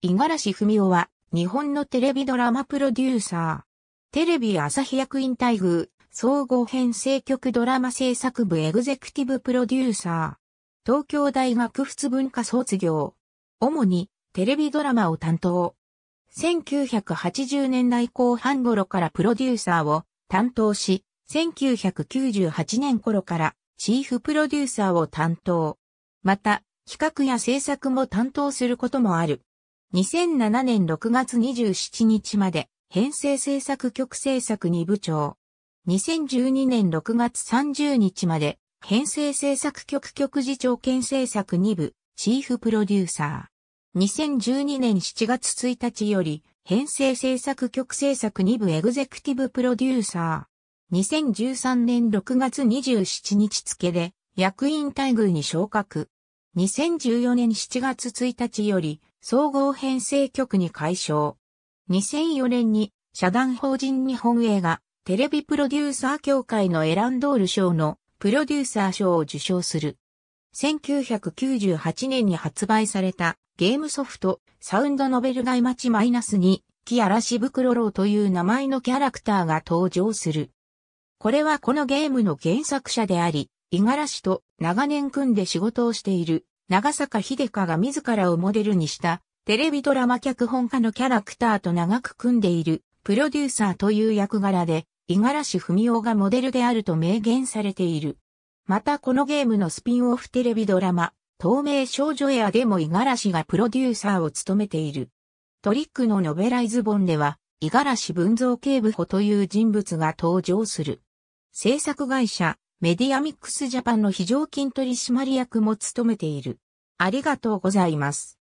五十嵐文夫は、日本のテレビドラマプロデューサー。テレビ朝日役員待遇、総合編成局ドラマ制作部エグゼクティブプロデューサー。東京大学仏文化卒業。主に、テレビドラマを担当。1980年代後半頃からプロデューサーを担当し、1998年頃からチーフプロデューサーを担当。また、企画や制作も担当することもある。2007年6月27日まで編成制作局制作2部長。2012年6月30日まで編成制作局局次長兼制作2部チーフプロデューサー。2012年7月1日より編成制作局制作2部エグゼクティブプロデューサー。2013年6月27日付で役員待遇に昇格。2014年7月1日より総合編成局に改称。2004年に社団法人日本映画テレビプロデューサー協会のエランドール賞のプロデューサー賞を受賞する。1998年に発売されたゲームソフトサウンドノベル街町マイナスに木嵐袋郎という名前のキャラクターが登場する。これはこのゲームの原作者であり、五十嵐と長年組んで仕事をしている長坂秀香が自らをモデルにしたテレビドラマ脚本家のキャラクターと長く組んでいるプロデューサーという役柄で、五十嵐文雄がモデルであると明言されている。またこのゲームのスピンオフテレビドラマ、透明少女エアでも五十嵐がプロデューサーを務めている。トリックのノベライズ本では、五十嵐文蔵警部補という人物が登場する。制作会社、メディアミックスジャパンの非常勤取締役も務めている。ありがとうございます。